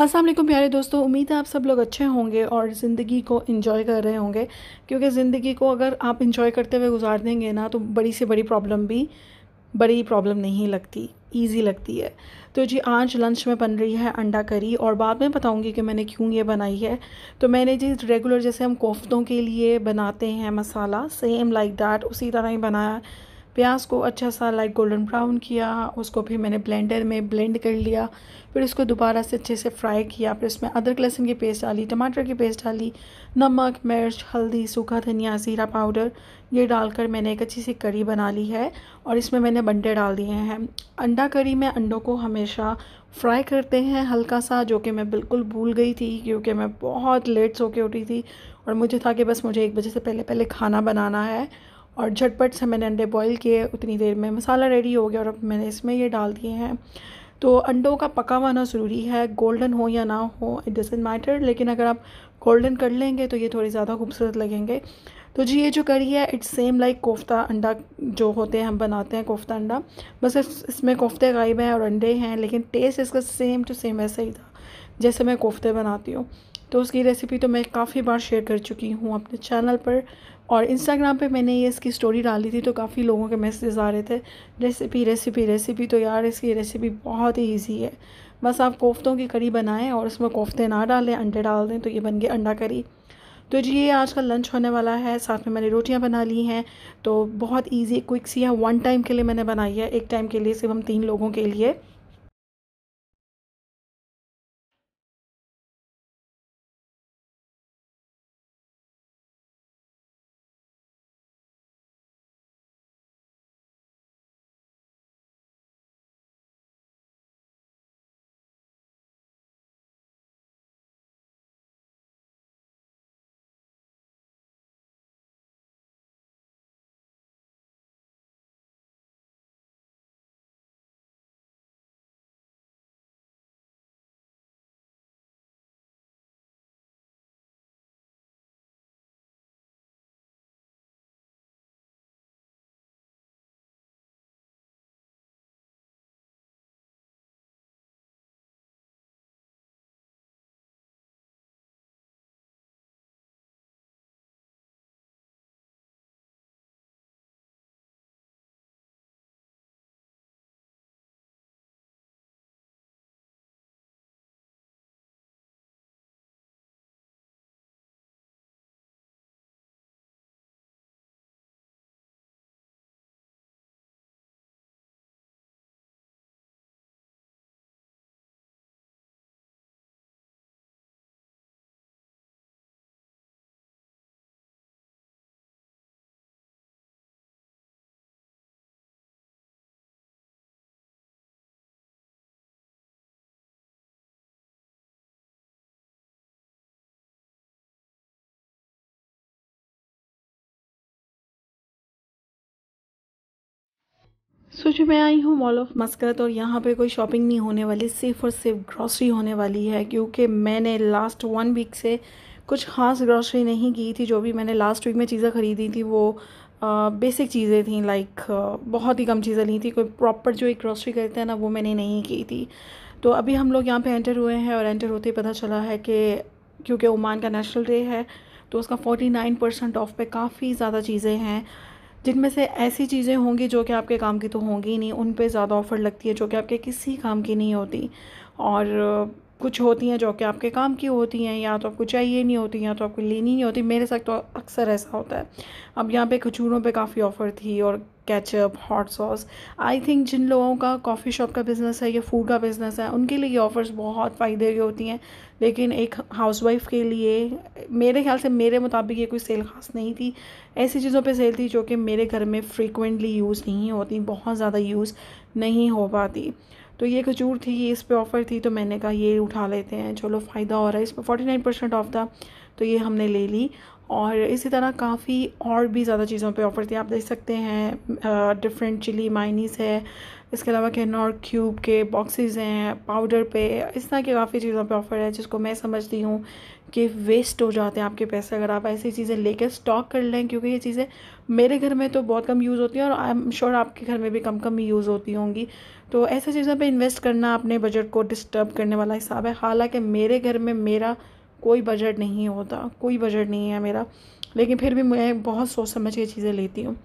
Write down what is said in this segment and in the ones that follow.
अस्सलाम प्यारे दोस्तों उम्मीद है आप सब लोग अच्छे होंगे और ज़िंदगी को इन्जॉय कर रहे होंगे क्योंकि ज़िंदगी को अगर आप इन्जॉय करते हुए गुजार देंगे ना तो बड़ी से बड़ी प्रॉब्लम भी बड़ी प्रॉब्लम नहीं लगती ईजी लगती है तो जी आज लंच में बन रही है अंडा करी और बाद में बताऊंगी कि मैंने क्यों ये बनाई है तो मैंने जी रेगुलर जैसे हम कोफ्तों के लिए बनाते हैं masala same like like that उसी तरह ही बनाया प्याज को अच्छा सा लाइक गोल्डन ब्राउन किया उसको फिर मैंने ब्लेंडर में ब्लेंड कर लिया फिर उसको दोबारा से अच्छे से फ्राई किया फिर उसमें अदरक लहसुन की पेस्ट डाली टमाटर की पेस्ट डाली नमक मिर्च हल्दी सूखा धनिया ज़ीरा पाउडर ये डालकर मैंने एक अच्छी सी करी बना ली है और इसमें मैंने अंडे डाल दिए हैं अंडा करी में अंडों को हमेशा फ्राई करते हैं हल्का सा जो कि मैं बिल्कुल भूल गई थी क्योंकि मैं बहुत लेट सो के उठी थी और मुझे था कि बस मुझे एक बजे से पहले पहले खाना बनाना है और झटपट से मैंने अंडे बॉईल किए उतनी देर में मसाला रेडी हो गया और अब मैंने इसमें ये डाल दिए हैं तो अंडों का पका हुआ ना ज़रूरी है गोल्डन हो या ना हो इट डजेंट मैटर लेकिन अगर आप गोल्डन कर लेंगे तो ये थोड़ी ज़्यादा खूबसूरत लगेंगे तो जी ये जो करी है इट्स सेम लाइक कोफ्ता अंडा जो होते हैं हम बनाते हैं कोफ्ता अंडा बस इसमें कोफ्ते गायब हैं और अंडे हैं लेकिन टेस्ट इसका सेम टू सेम ऐसा ही था जैसे मैं कोफ्ते बनाती हूँ तो उसकी रेसिपी तो मैं काफ़ी बार शेयर कर चुकी हूँ अपने चैनल पर और इंस्टाग्राम पे मैंने ये इसकी स्टोरी डाली थी तो काफ़ी लोगों के मैसेज आ रहे थे रेसिपी रेसिपी रेसिपी तो यार इसकी रेसिपी बहुत ही ईजी है बस आप कोफ्तों की करी बनाएं और उसमें कोफ्ते ना डालें अंडे डाल दें तो ये बन गए अंडा करी तो जी ये आज का लंच होने वाला है साथ में मैंने रोटियां बना ली हैं तो बहुत इजी क्विक सी है वन टाइम के लिए मैंने बनाई है एक टाइम के लिए सिर्फ हम तीन लोगों के लिए सो जो मैं आई हूँ मॉल ऑफ मस्कत और यहाँ पे कोई शॉपिंग नहीं होने वाली सिर्फ और सिर्फ ग्रॉसरी होने वाली है क्योंकि मैंने लास्ट वन वीक से कुछ ख़ास ग्रॉसरी नहीं की थी जो भी मैंने लास्ट वीक में चीज़ें ख़रीदी थी वो बेसिक चीज़ें थी लाइक बहुत ही कम चीज़ें ली थी कोई प्रॉपर जो एक ग्रॉसरी करते हैं ना वो मैंने नहीं की थी तो अभी हम लोग यहाँ पर एंटर हुए हैं और एंटर होते ही पता चला है कि क्योंकि ओमान का नेशनल डे है तो उसका नाइन परसेंट ऑफ पे काफ़ी ज़्यादा चीज़ें हैं जिनमें से ऐसी चीज़ें होंगी जो कि आपके काम की तो होंगी ही नहीं उन पर ज़्यादा ऑफ़र लगती है जो कि आपके किसी काम की नहीं होती और कुछ होती हैं जो कि आपके काम की होती हैं या तो आपको चाहिए नहीं होती या तो आपको लेनी नहीं होती मेरे साथ तो अक्सर ऐसा होता है अब यहाँ पे खजूरों पे काफ़ी ऑफ़र थी और ketchup hot sauce I think जिन लोगों का कॉफ़ी शॉप का बिज़नेस है या फूड का बिज़नेस है उनके लिए ये ऑफ़र्स बहुत फ़ायदे की होती हैं लेकिन एक हाउस के लिए मेरे ख्याल से मेरे मुताबिक ये कोई सेल खास नहीं थी ऐसी चीज़ों पे सेल थी जो कि मेरे घर में फ्रीक्वेंटली यूज़ नहीं होती बहुत ज़्यादा यूज़ नहीं हो पाती तो ये खजूर थी इस पर ऑफ़र थी तो मैंने कहा ये उठा लेते हैं चलो फ़ायदा हो रहा है इस पर फोर्टी नाइन परसेंट ऑफ था तो ये हमने ले ली और इसी तरह काफ़ी और भी ज़्यादा चीज़ों पे ऑफ़र थी आप देख सकते हैं डिफरेंट चिली माइनीस है इसके अलावा कैनॉर क्यूब के बॉक्सेस हैं पाउडर पे इस तरह की काफ़ी चीज़ों पे ऑफ़र है जिसको मैं समझती हूँ कि वेस्ट हो जाते हैं आपके पैसे अगर आप ऐसी चीज़ें लेकर स्टॉक कर लें क्योंकि ये चीज़ें मेरे घर में तो बहुत कम यूज़ होती हैं और आई एम श्योर आपके घर में भी कम कम ही यूज़ होती होंगी तो ऐसी चीज़ों पर इन्वेस्ट करना अपने बजट को डिस्टर्ब करने वाला हिसाब है हालाँकि मेरे घर में मेरा कोई बजट नहीं होता कोई बजट नहीं है मेरा लेकिन फिर भी मैं बहुत सोच समझ के चीज़ें लेती हूँ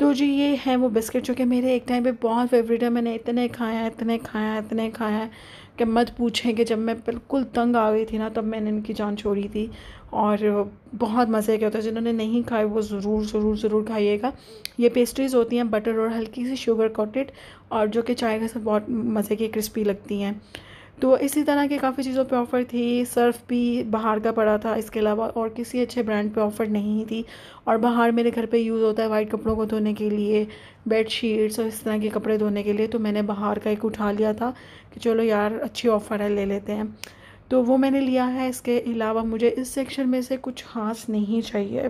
तो जी ये हैं वो बिस्किट जो कि मेरे एक टाइम पे बहुत फेवरेट है मैंने इतने खाया इतने खाया इतने खाया है कि मत पूछें कि जब मैं बिल्कुल तंग आ गई थी ना तब मैंने इनकी जान छोड़ी थी और बहुत मज़े के होते हैं जिन्होंने नहीं खाए वो ज़रूर ज़रूर ज़रूर खाइएगा ये पेस्ट्रीज़ होती हैं बटर और हल्की सी शुगर कोटेड और जो कि चाय के साथ बहुत मज़े की क्रिस्पी लगती हैं तो इसी तरह के काफ़ी चीज़ों पे ऑफ़र थी सर्फ भी बाहर का पड़ा था इसके अलावा और किसी अच्छे ब्रांड पे ऑफ़र नहीं थी और बाहर मेरे घर पे यूज़ होता है वाइट कपड़ों को धोने के लिए बेड शीट्स और इस तरह के कपड़े धोने के लिए तो मैंने बाहर का एक उठा लिया था कि चलो यार अच्छी ऑफ़र है ले लेते हैं तो वो मैंने लिया है इसके अलावा मुझे इस सेक्शन में से कुछ खास नहीं चाहिए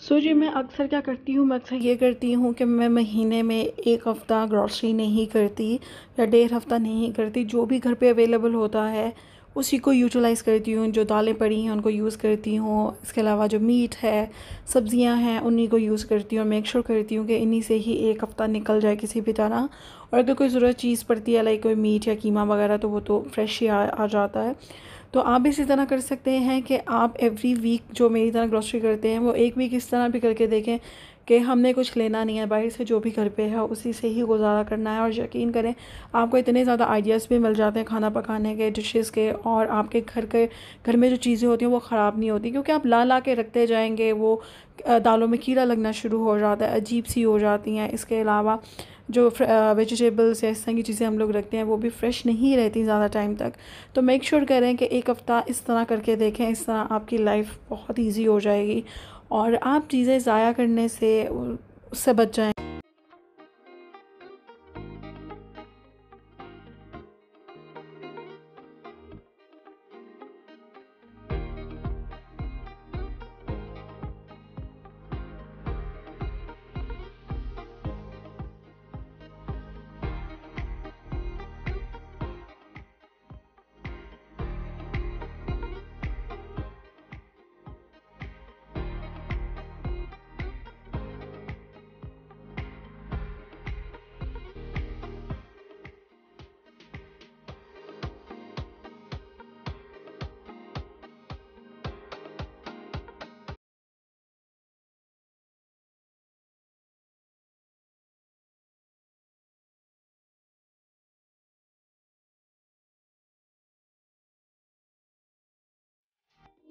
सो so, जी मैं अक्सर क्या करती हूँ मैं अक्सर ये करती हूँ कि मैं महीने में एक हफ़्ता ग्रॉसरी नहीं करती या डेढ़ हफ़्ता नहीं करती जो भी घर पे अवेलेबल होता है उसी को यूटिलाइज़ करती हूँ जो दालें पड़ी हैं उनको यूज़ करती हूँ इसके अलावा जो मीट है सब्ज़ियाँ हैं उन्हीं को यूज़ करती हूँ मेक श्योर करती हूँ कि इन्हीं से ही एक हफ़्ता निकल जाए किसी भी तरह और अगर कोई ज़रूरत चीज़ पड़ती है लाइक कोई मीट या कीमा वगैरह तो वो तो फ्रेश ही आ, आ जाता है तो आप भी इसी तरह कर सकते हैं कि आप एवरी वीक जो मेरी तरह ग्रॉसरी करते हैं वो एक वीक इस तरह भी करके देखें कि हमने कुछ लेना नहीं है बाहर से जो भी घर पे है उसी से ही गुजारा करना है और यकीन करें आपको इतने ज़्यादा आइडियाज़ भी मिल जाते हैं खाना पकाने के डिशेस के और आपके घर के घर में जो चीज़ें होती हैं वो ख़राब नहीं होती क्योंकि आप ला ला के रखते जाएंगे वो दालों में कीड़ा लगना शुरू हो जाता है अजीब सी हो जाती हैं इसके अलावा जो वेजिटेबल्स uh, या इस तरह की चीज़ें हम लोग रखते हैं वो भी फ्रेश नहीं रहती ज़्यादा टाइम तक तो मेक श्योर sure करें कि एक हफ़्ता इस तरह करके देखें इस तरह आपकी लाइफ बहुत ईजी हो जाएगी और आप चीज़ें ज़ाया करने से उससे बच जाएँ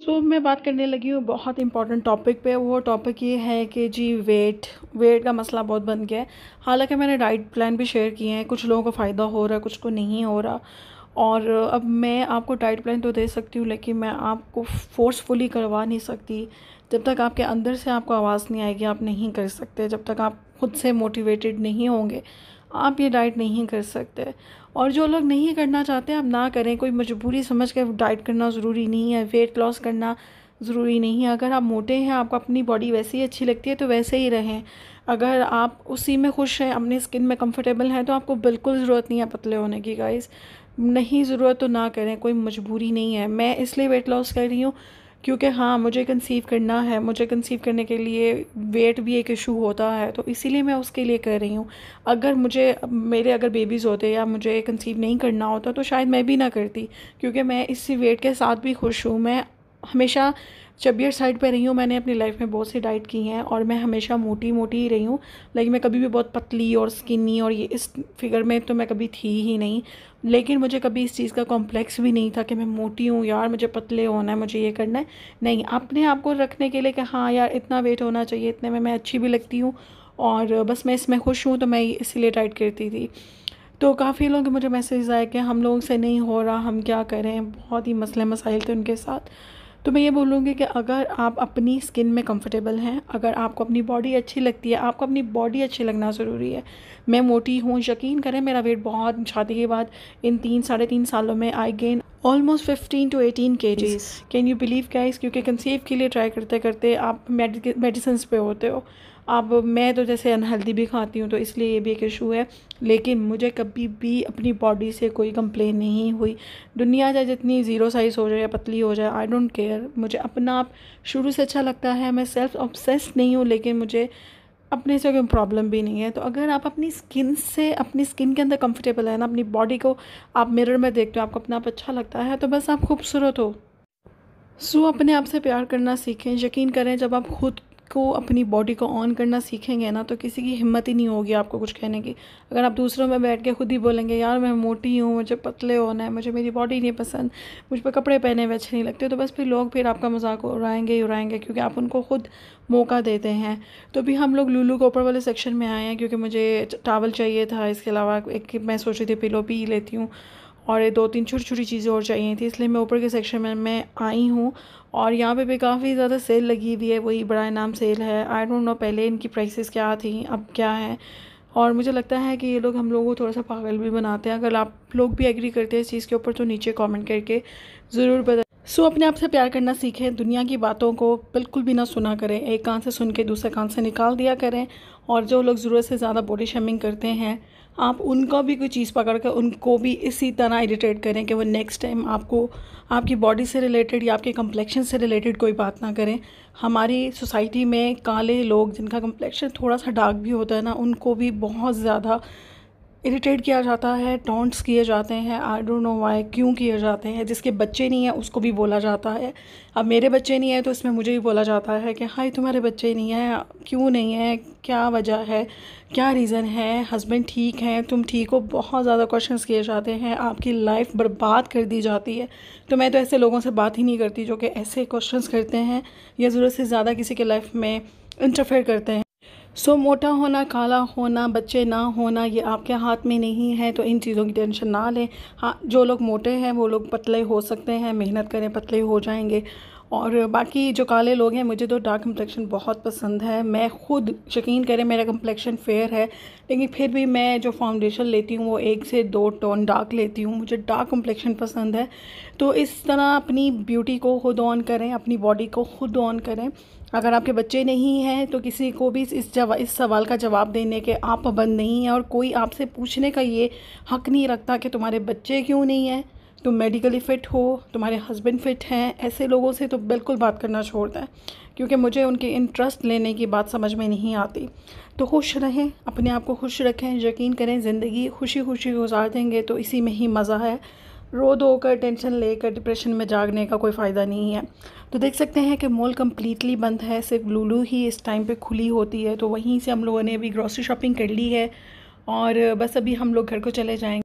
सो so, मैं बात करने लगी हूँ बहुत इंपॉर्टेंट टॉपिक पे वो टॉपिक ये है कि जी वेट वेट का मसला बहुत बन गया है हालांकि मैंने डाइट प्लान भी शेयर किए हैं कुछ लोगों को फ़ायदा हो रहा है कुछ को नहीं हो रहा और अब मैं आपको डाइट प्लान तो दे सकती हूँ लेकिन मैं आपको फोर्सफुली करवा नहीं सकती जब तक आपके अंदर से आपको आवाज़ नहीं आएगी आप नहीं कर सकते जब तक आप खुद से मोटिवेटेड नहीं होंगे आप ये डाइट नहीं कर सकते और जो लोग नहीं करना चाहते आप ना करें कोई मजबूरी समझ के डाइट करना ज़रूरी नहीं है वेट लॉस करना ज़रूरी नहीं है अगर आप मोटे हैं आपको अपनी बॉडी वैसे ही अच्छी लगती है तो वैसे ही रहें अगर आप उसी में खुश हैं अपनी स्किन में कंफर्टेबल हैं तो आपको बिल्कुल ज़रूरत नहीं है पतले होने की गाइस नहीं ज़रूरत तो ना करें कोई मजबूरी नहीं है मैं इसलिए वेट लॉस कर रही हूँ क्योंकि हाँ मुझे कंसीव करना है मुझे कंसीव करने के लिए वेट भी एक इशू होता है तो इसीलिए मैं उसके लिए कर रही हूँ अगर मुझे मेरे अगर बेबीज़ होते या मुझे कंसीव नहीं करना होता तो शायद मैं भी ना करती क्योंकि मैं इसी वेट के साथ भी खुश हूँ मैं हमेशा चबियर साइड पे रही हूँ मैंने अपनी लाइफ में बहुत सी डाइट की हैं और मैं हमेशा मोटी मोटी ही रही हूँ लाइक मैं कभी भी बहुत पतली और स्किनी और ये इस फिगर में तो मैं कभी थी ही नहीं लेकिन मुझे कभी इस चीज़ का कॉम्प्लेक्स भी नहीं था कि मैं मोटी हूँ यार मुझे पतले होना है मुझे ये करना है नहीं अपने आप को रखने के लिए कि हाँ यार इतना वेट होना चाहिए इतने में मैं अच्छी भी लगती हूँ और बस मैं इसमें खुश हूँ तो मैं इसीलिए डाइट करती थी तो काफ़ी लोगों के मुझे मैसेज आए कि हम लोगों से नहीं हो रहा हम क्या करें बहुत ही मसले मसाइल थे उनके साथ तो मैं ये बोलूँगी कि अगर आप अपनी स्किन में कंफर्टेबल हैं अगर आपको अपनी बॉडी अच्छी लगती है आपको अपनी बॉडी अच्छी लगना ज़रूरी है मैं मोटी हूँ यकीन करें मेरा वेट बहुत शादी के बाद इन तीन साढ़े तीन सालों में I gain almost fifteen to eighteen K Gs can you believe guys क्योंकि कंसीव के लिए ट्राई करते करते आप मेडिसिन पे होते हो अब मैं तो जैसे अनहेल्दी भी खाती हूँ तो इसलिए ये भी एक इशू है लेकिन मुझे कभी भी अपनी बॉडी से कोई कंप्लेन नहीं हुई दुनिया चाहे जितनी ज़ीरो साइज़ हो जाए या पतली हो जाए आई डोंट केयर मुझे अपना आप शुरू से अच्छा लगता है मैं सेल्फ ऑब्सेस नहीं हूँ लेकिन मुझे अपने से कोई प्रॉब्लम भी नहीं है तो अगर आप अपनी स्किन से अपनी स्किन के अंदर कंफर्टेबल है ना अपनी बॉडी को आप मिरर में देखते हो आपको अपना आप अच्छा लगता है तो बस आप खूबसूरत हो सो so, अपने आप से प्यार करना सीखें यकीन करें जब आप खुद को अपनी बॉडी को ऑन करना सीखेंगे ना तो किसी की हिम्मत ही नहीं होगी आपको कुछ कहने की अगर आप दूसरों में बैठ के खुद ही बोलेंगे यार मैं मोटी हूँ मुझे पतले होना है मुझे मेरी बॉडी नहीं पसंद मुझ पर कपड़े पहने हुए अच्छे नहीं लगते तो बस फिर लोग फिर आपका मजाक उड़ाएंगे ही उड़ाएंगे क्योंकि आप उनको खुद मौका देते हैं तो भी हम लोग लूलू कोपर वाले सेक्शन में आए हैं क्योंकि मुझे टावल चाहिए था इसके अलावा एक मैं सोच रही थी पिलो पी लेती हूँ और ये दो तीन छोटी छोटी चीज़ें और चाहिए थी इसलिए मैं ऊपर के सेक्शन में मैं आई हूँ और यहाँ पे भी काफ़ी ज़्यादा सेल लगी हुई है वही बड़ा इनाम सेल है आई डोंट नो पहले इनकी प्राइसेस क्या थी अब क्या है और मुझे लगता है कि ये लोग हम लोगों को थोड़ा सा पागल भी बनाते हैं अगर आप लोग भी एग्री करते हैं इस चीज़ के ऊपर तो नीचे कॉमेंट करके ज़रूर बता सो अपने आप से प्यार करना सीखें दुनिया की बातों को बिल्कुल भी ना सुना करें एक कान से सुन के दूसरे कान से निकाल दिया करें और जो लोग ज़रूरत से ज़्यादा बॉडी शेमिंग करते हैं आप उनका भी कोई चीज़ पकड़ कर उनको भी इसी तरह इरीटेट करें कि वो नेक्स्ट टाइम आपको आपकी बॉडी से रिलेटेड या आपके कम्प्लेक्शन से रिलेटेड कोई बात ना करें हमारी सोसाइटी में काले लोग जिनका कम्प्लेक्शन थोड़ा सा डार्क भी होता है ना उनको भी बहुत ज़्यादा इरिटेट किया जाता है टॉन्ट्स किए जाते हैं आई डोंट नो वाई क्यों किए जाते हैं जिसके बच्चे नहीं हैं उसको भी बोला जाता है अब मेरे बच्चे नहीं हैं तो इसमें मुझे भी बोला जाता है कि हाई तुम्हारे बच्चे नहीं हैं क्यों नहीं है क्या वजह है क्या रीज़न है हस्बैंड ठीक हैं तुम ठीक हो बहुत ज़्यादा क्वेश्चंस किए जाते हैं आपकी लाइफ बर्बाद कर दी जाती है तो मैं तो ऐसे लोगों से बात ही नहीं करती जो कि ऐसे क्वेश्चंस करते हैं या ज़रूरत से ज़्यादा किसी के लाइफ में इंटरफेयर करते हैं सो so, मोटा होना काला होना बच्चे ना होना ये आपके हाथ में नहीं है तो इन चीज़ों की टेंशन ना लें हाँ जो लोग मोटे हैं वो लोग पतले हो सकते हैं मेहनत करें पतले हो जाएंगे और बाकी जो काले लोग हैं मुझे तो डार्क कम्प्लेक्शन बहुत पसंद है मैं खुद यकीन करें मेरा कम्प्लेक्शन फेयर है लेकिन फिर भी मैं जो फाउंडेशन लेती हूँ वो एक से दो टोन डार्क लेती हूँ मुझे डार्क कम्प्लेक्शन पसंद है तो इस तरह अपनी ब्यूटी को खुद ऑन करें अपनी बॉडी को खुद ऑन करें अगर आपके बच्चे नहीं हैं तो किसी को भी इस जवा इस सवाल का जवाब देने के आप पाबंद नहीं हैं और कोई आपसे पूछने का ये हक नहीं रखता कि तुम्हारे बच्चे क्यों नहीं हैं तुम मेडिकली फ़िट हो तुम्हारे हस्बैंड फ़िट हैं ऐसे लोगों से तो बिल्कुल बात करना छोड़ दें क्योंकि मुझे उनके इंटरेस्ट लेने की बात समझ में नहीं आती तो खुश रहें अपने आप को खुश रखें यकीन करें ज़िंदगी खुशी खुशी गुजार देंगे तो इसी में ही मज़ा है रो धो कर टेंशन लेकर डिप्रेशन में जागने का कोई फ़ायदा नहीं है तो देख सकते हैं कि मॉल कम्प्लीटली बंद है सिर्फ लूलू ही इस टाइम पे खुली होती है तो वहीं से हम लोगों ने अभी ग्रॉसरी शॉपिंग कर ली है और बस अभी हम लोग घर को चले जाएंगे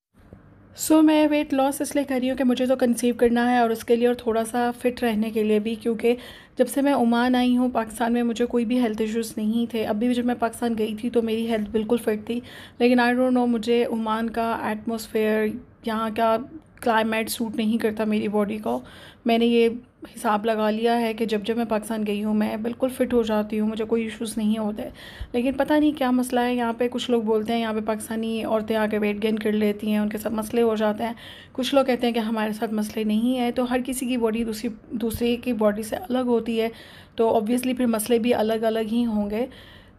सो so, मैं वेट लॉस इसलिए कर रही हूँ कि मुझे तो कंसीव करना है और उसके लिए और थोड़ा सा फिट रहने के लिए भी क्योंकि जब से मैं ओमान आई हूँ पाकिस्तान में मुझे कोई भी हेल्थ इश्यूज़ नहीं थे अभी भी जब मैं पाकिस्तान गई थी तो मेरी हेल्थ बिल्कुल फिट थी लेकिन आई डोंट नो मुझे ओमान का एटमोसफेयर यहाँ का क्लाइमेट सूट नहीं करता मेरी बॉडी को मैंने ये हिसाब लगा लिया है कि जब जब मैं पाकिस्तान गई हूँ मैं बिल्कुल फ़िट हो जाती हूँ मुझे कोई इश्यूज़ नहीं होते लेकिन पता नहीं क्या मसला है यहाँ पे कुछ लोग बोलते हैं यहाँ पे पाकिस्तानी औरतें आके वेट गेन कर लेती हैं उनके साथ मसले हो जाते हैं कुछ लोग कहते हैं कि हमारे साथ मसले नहीं हैं तो हर किसी की बॉडी दूसरी दूसरे की बॉडी से अलग होती है तो ऑब्वियसली फिर मसले भी अलग अलग ही होंगे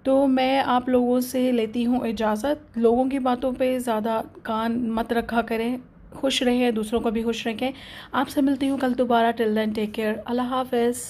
तो मैं आप लोगों से लेती हूँ इजाज़त लोगों की बातों पे ज़्यादा कान मत रखा करें खुश रहें दूसरों को भी खुश रखें आपसे मिलती हूँ कल दोबारा टिल देन टेक केयर अल्लाह हाफिज़